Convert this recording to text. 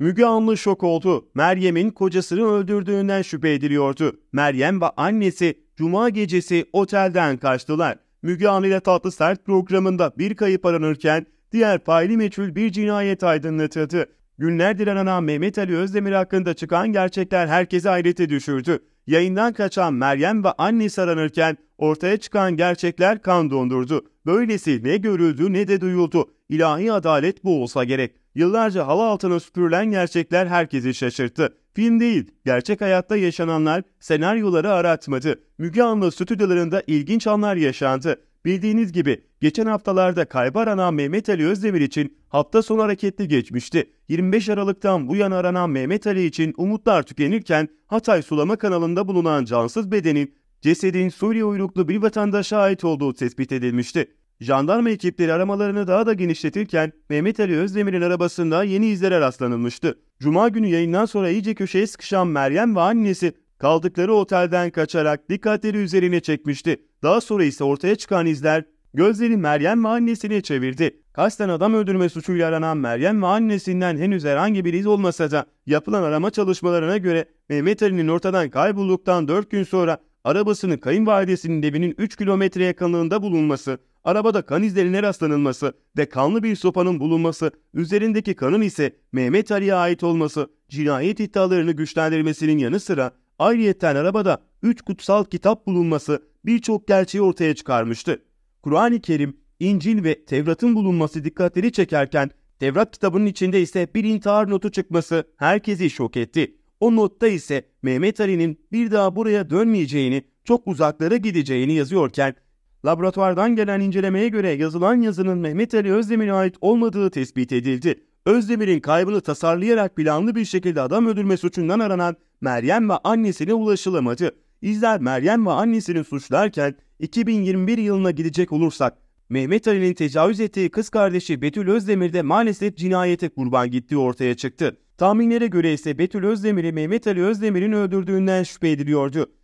Müge Anlı şok oldu. Meryem'in kocasını öldürdüğünden şüphe ediliyordu. Meryem ve annesi cuma gecesi otelden kaçtılar. Müge Anlı ile Tatlı Sert programında bir kayıp aranırken diğer faili meçhul bir cinayet aydınlatıldı. Günlerdir aranan Mehmet Ali Özdemir hakkında çıkan gerçekler herkesi hayrete düşürdü. Yayından kaçan Meryem ve annesi aranırken ortaya çıkan gerçekler kan dondurdu. Böylesi ne görüldü ne de duyuldu. İlahi adalet bu olsa gerek. Yıllarca hava altına süpürülen gerçekler herkesi şaşırttı. Film değil, gerçek hayatta yaşananlar senaryoları aratmadı. Müge Anlı stüdyolarında ilginç anlar yaşandı. Bildiğiniz gibi geçen haftalarda kaybı anan Mehmet Ali Özdemir için hafta sonu hareketli geçmişti. 25 Aralık'tan bu yana aranan Mehmet Ali için umutlar tükenirken Hatay Sulama kanalında bulunan cansız bedenin cesedin Suriye uyruklu bir vatandaşa ait olduğu tespit edilmişti. Jandarma ekipleri aramalarını daha da genişletirken Mehmet Ali Özdemir'in arabasında yeni izlere rastlanılmıştı. Cuma günü yayından sonra iyice köşeye sıkışan Meryem ve annesi kaldıkları otelden kaçarak dikkatleri üzerine çekmişti. Daha sonra ise ortaya çıkan izler gözleri Meryem ve annesine çevirdi. Kasten adam öldürme suçuyla aranan Meryem ve annesinden henüz herhangi bir iz olmasa da yapılan arama çalışmalarına göre Mehmet Ali'nin ortadan kaybolduktan 4 gün sonra arabasını kayınvalidesinin evinin 3 kilometre yakınlığında bulunması arabada kan izlerine rastlanılması ve kanlı bir sopanın bulunması, üzerindeki kanın ise Mehmet Ali'ye ait olması, cinayet iddialarını güçlendirmesinin yanı sıra ayrıyeten arabada üç kutsal kitap bulunması birçok gerçeği ortaya çıkarmıştı. Kur'an-ı Kerim, İncil ve Tevrat'ın bulunması dikkatleri çekerken Tevrat kitabının içinde ise bir intihar notu çıkması herkesi şok etti. O notta ise Mehmet Ali'nin bir daha buraya dönmeyeceğini, çok uzaklara gideceğini yazıyorken Laboratuvardan gelen incelemeye göre yazılan yazının Mehmet Ali Özdemir'e ait olmadığı tespit edildi. Özdemir'in kaybını tasarlayarak planlı bir şekilde adam öldürme suçundan aranan Meryem ve annesine ulaşılamadı. İzler Meryem ve annesini suçlarken 2021 yılına gidecek olursak Mehmet Ali'nin tecavüz ettiği kız kardeşi Betül Özdemir de maalesef cinayete kurban gittiği ortaya çıktı. Tahminlere göre ise Betül Özdemir'i Mehmet Ali Özdemir'in öldürdüğünden şüphe ediliyordu.